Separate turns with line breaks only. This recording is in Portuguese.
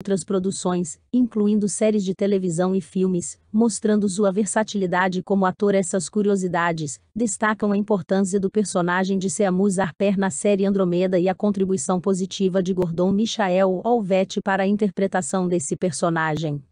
outras produções, incluindo séries de televisão e filmes, mostrando sua versatilidade como ator. Essas curiosidades destacam a importância do personagem de Seamus Arper na série Andromeda e a contribuição positiva de Gordon Michael Olvett para a interpretação desse personagem.